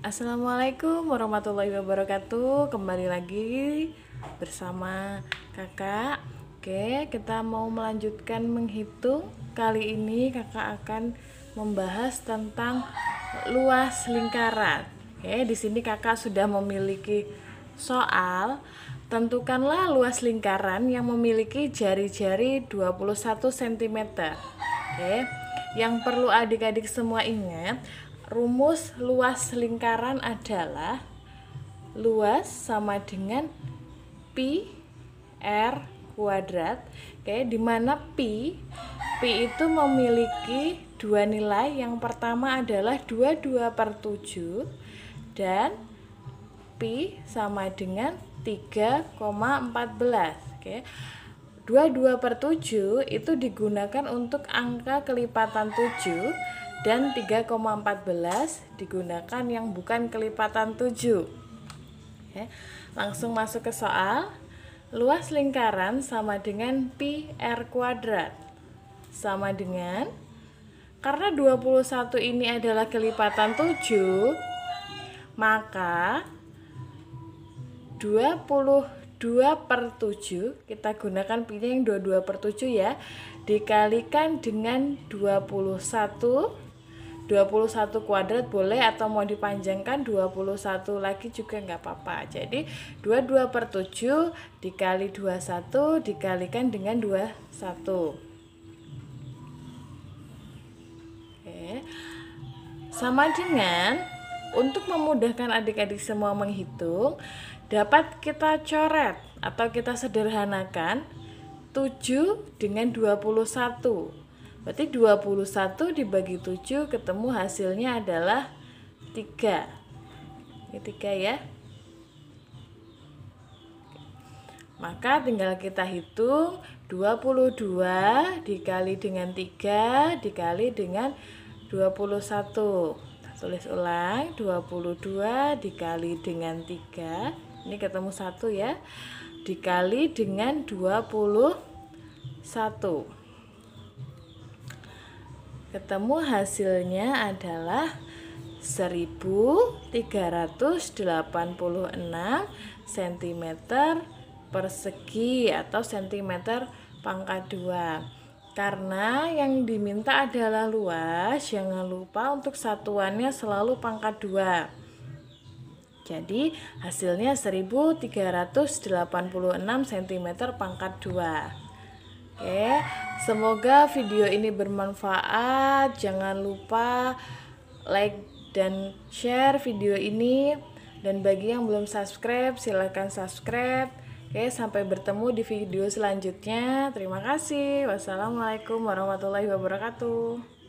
Assalamualaikum warahmatullahi wabarakatuh Kembali lagi bersama kakak Oke, kita mau melanjutkan menghitung Kali ini kakak akan membahas tentang luas lingkaran Oke, di sini kakak sudah memiliki soal Tentukanlah luas lingkaran yang memiliki jari-jari 21 cm Oke, yang perlu adik-adik semua ingat rumus luas lingkaran adalah luas sama dengan pi r kuadrat. Oke, di mana pi pi itu memiliki dua nilai. Yang pertama adalah 22 per 7 dan pi sama dengan 3,14. Oke. 22 per 7 itu digunakan untuk angka kelipatan 7 dan 3,14 digunakan yang bukan kelipatan 7 Oke, ya, langsung masuk ke soal luas lingkaran sama dengan pi r kuadrat sama dengan karena 21 ini adalah kelipatan 7 maka 20 2 per 7 kita gunakan pilih yang 22 per 7 ya dikalikan dengan 21 21 kuadrat boleh atau mau dipanjangkan 21 lagi juga nggak apa-apa jadi 22 per 7 dikali 21 dikalikan dengan 21 Oke. sama dengan untuk memudahkan adik-adik semua menghitung dapat kita coret atau kita sederhanakan 7 dengan 21 berarti 21 dibagi 7 ketemu hasilnya adalah 3 ini 3 ya maka tinggal kita hitung 22 dikali dengan 3 dikali dengan 21 tulis ulang 22 dikali dengan 3 ini ketemu satu ya dikali dengan 21 ketemu hasilnya adalah 1386 cm persegi atau cm pangkat 2 karena yang diminta adalah luas jangan lupa untuk satuannya selalu pangkat 2 jadi hasilnya 1386 cm pangkat 2. Oke, semoga video ini bermanfaat. Jangan lupa like dan share video ini. Dan bagi yang belum subscribe, silahkan subscribe. Oke, sampai bertemu di video selanjutnya. Terima kasih. Wassalamualaikum warahmatullahi wabarakatuh.